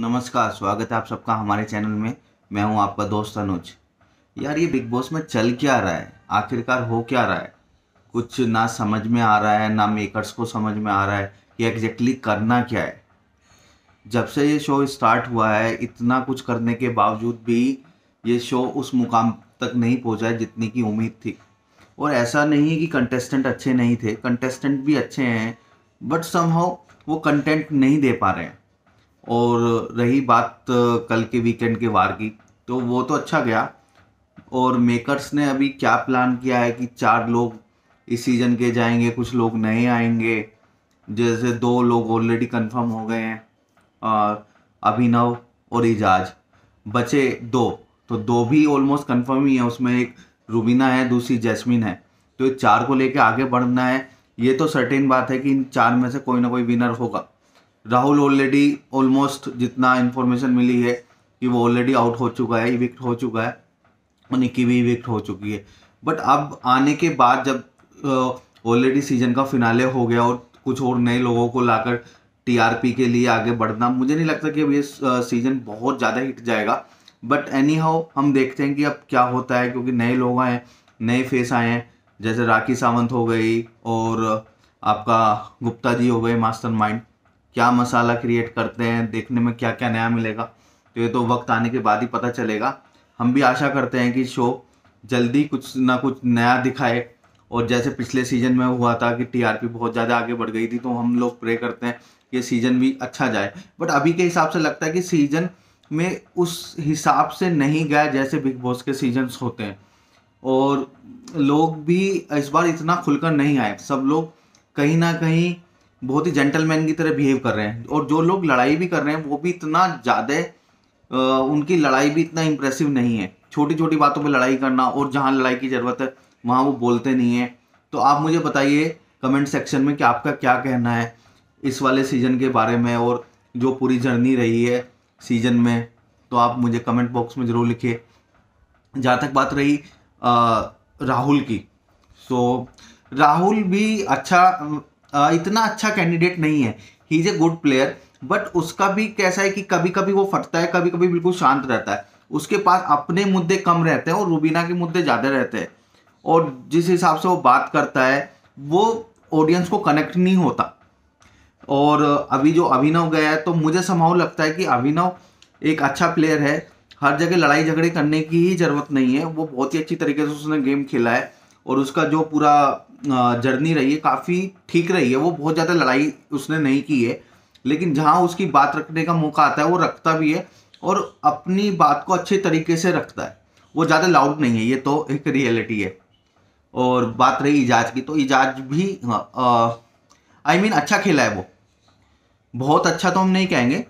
नमस्कार स्वागत है आप सबका हमारे चैनल में मैं हूं आपका दोस्त अनुज यार ये बिग बॉस में चल क्या रहा है आखिरकार हो क्या रहा है कुछ ना समझ में आ रहा है ना मेकर्स को समझ में आ रहा है कि एग्जैक्टली करना क्या है जब से ये शो स्टार्ट हुआ है इतना कुछ करने के बावजूद भी ये शो उस मुकाम तक नहीं पहुँचा है जितनी की उम्मीद थी और ऐसा नहीं है कि कंटेस्टेंट अच्छे नहीं थे कंटेस्टेंट भी अच्छे हैं बट समहाउ वो कंटेंट नहीं दे पा रहे हैं और रही बात कल के वीकेंड के वार की तो वो तो अच्छा गया और मेकर्स ने अभी क्या प्लान किया है कि चार लोग इस सीज़न के जाएंगे कुछ लोग नए आएंगे जैसे दो लोग ऑलरेडी कंफर्म हो गए हैं अभिनव और इजाज बचे दो तो दो भी ऑलमोस्ट कंफर्म ही है उसमें एक रूबीना है दूसरी जैस्मिन है तो चार को लेके आगे बढ़ना है ये तो सर्टेन बात है कि इन चार में से कोई ना कोई विनर होगा राहुल ऑलरेडी ऑलमोस्ट जितना इन्फॉर्मेशन मिली है कि वो ऑलरेडी आउट हो चुका है इविक्ट हो चुका है और निकी भी इविक्ट हो चुकी है बट अब आने के बाद जब ऑलरेडी सीजन का फिनाले हो गया और कुछ और नए लोगों को लाकर टीआरपी के लिए आगे बढ़ना मुझे नहीं लगता कि अब ये सीजन बहुत ज़्यादा हिट जाएगा बट एनी हाउ हम देखते हैं कि अब क्या होता है क्योंकि नए लोग आए हैं नए फेस आए हैं जैसे राखी सावंत हो गई और आपका गुप्ता जी हो गए मास्टर माइंड क्या मसाला क्रिएट करते हैं देखने में क्या क्या नया मिलेगा तो ये तो वक्त आने के बाद ही पता चलेगा हम भी आशा करते हैं कि शो जल्दी कुछ ना कुछ नया दिखाए और जैसे पिछले सीज़न में हुआ था कि टीआरपी बहुत ज़्यादा आगे बढ़ गई थी तो हम लोग प्रे करते हैं कि सीज़न भी अच्छा जाए बट अभी के हिसाब से लगता है कि सीज़न में उस हिसाब से नहीं गया जैसे बिग बॉस के सीजन्स होते हैं और लोग भी इस बार इतना खुलकर नहीं आए सब लोग कहीं ना कहीं बहुत ही जेंटलमैन की तरह बिहेव कर रहे हैं और जो लोग लड़ाई भी कर रहे हैं वो भी इतना ज़्यादा उनकी लड़ाई भी इतना इंप्रेसिव नहीं है छोटी छोटी बातों पर लड़ाई करना और जहाँ लड़ाई की ज़रूरत है वहाँ वो बोलते नहीं है तो आप मुझे बताइए कमेंट सेक्शन में कि आपका क्या कहना है इस वाले सीज़न के बारे में और जो पूरी जर्नी रही है सीज़न में तो आप मुझे कमेंट बॉक्स में ज़रूर लिखिए जहाँ तक बात रही आ, राहुल की सो तो राहुल भी अच्छा इतना अच्छा कैंडिडेट नहीं है he is a good player but उसका भी कैसा है कि कभी कभी वो फटता है कभी कभी बिल्कुल शांत रहता है उसके पास अपने मुद्दे कम रहते हैं और रूबीना के मुद्दे ज़्यादा रहते हैं और जिस हिसाब से वो बात करता है वो ऑडियंस को कनेक्ट नहीं होता और अभी जो अभिनव गया है तो मुझे समाव लगता है कि अभिनव एक अच्छा प्लेयर है हर जगह लड़ाई झगड़े करने की ही ज़रूरत नहीं है वो बहुत ही अच्छी तरीके से उसने गेम खेला है और उसका जो पूरा जर्नी रही है काफ़ी ठीक रही है वो बहुत ज़्यादा लड़ाई उसने नहीं की है लेकिन जहाँ उसकी बात रखने का मौका आता है वो रखता भी है और अपनी बात को अच्छे तरीके से रखता है वो ज़्यादा लाउड नहीं है ये तो एक रियलिटी है और बात रही इजाज की तो इजाज भी आई हाँ, मीन अच्छा खेला है वो बहुत अच्छा तो हम नहीं कहेंगे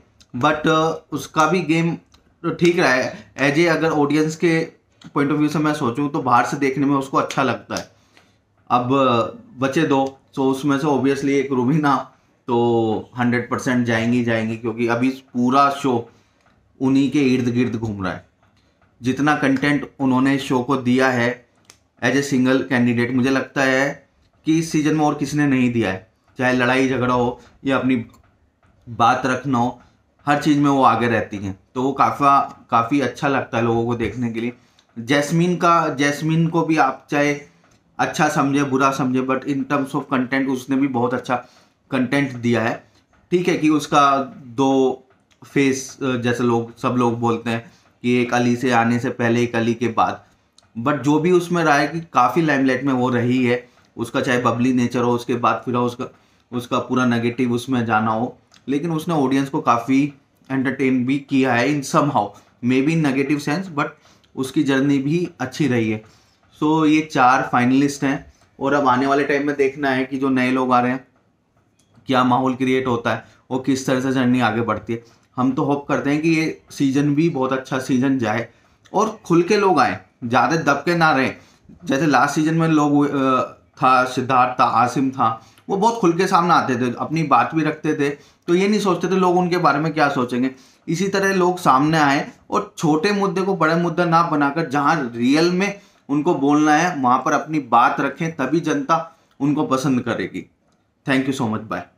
बट उसका भी गेम ठीक रहा है एज ए अगर ऑडियंस के पॉइंट ऑफ व्यू से मैं सोचूं तो बाहर से देखने में उसको अच्छा लगता है अब बचे दो तो उसमें से ऑब्वियसली एक रूबीना तो हंड्रेड परसेंट जाएंगी जाएंगी क्योंकि अभी पूरा शो उन्हीं के इर्द गिर्द घूम रहा है जितना कंटेंट उन्होंने इस शो को दिया है एज ए सिंगल कैंडिडेट मुझे लगता है कि इस सीज़न में और किसी ने नहीं दिया है चाहे लड़ाई झगड़ा हो या अपनी बात रखना हो हर चीज़ में वो आगे रहती हैं तो वो काफ़ा काफ़ी अच्छा लगता है लोगों को देखने के लिए जैस्मिन का जैस्मिन को भी आप चाहे अच्छा समझे बुरा समझे but in terms of content उसने भी बहुत अच्छा कंटेंट दिया है ठीक है कि उसका दो फेस जैसे लोग सब लोग बोलते हैं कि एक अली से आने से पहले एक अली के बाद बट जो भी उसमें रहा है कि काफ़ी लाइमलाइट में वो रही है उसका चाहे बबली नेचर हो उसके बाद फिर उसका उसका पूरा नेगेटिव उसमें जाना हो लेकिन उसने ऑडियंस को काफ़ी एंटरटेन भी किया है in somehow maybe in negative sense but उसकी जर्नी भी अच्छी रही है सो तो ये चार फाइनलिस्ट हैं और अब आने वाले टाइम में देखना है कि जो नए लोग आ रहे हैं क्या माहौल क्रिएट होता है और किस तरह से जर्नी आगे बढ़ती है हम तो होप करते हैं कि ये सीजन भी बहुत अच्छा सीजन जाए और खुल के लोग आए ज़्यादा दब के ना रहें जैसे लास्ट सीजन में लोग था सिद्धार्थ था आसिम था वो बहुत खुल के सामने आते थे अपनी बात भी रखते थे तो ये नहीं सोचते थे लोग उनके बारे में क्या सोचेंगे इसी तरह लोग सामने आए और छोटे मुद्दे को बड़े मुद्दा ना बनाकर जहाँ रियल में उनको बोलना है वहाँ पर अपनी बात रखें तभी जनता उनको पसंद करेगी thank you so much bye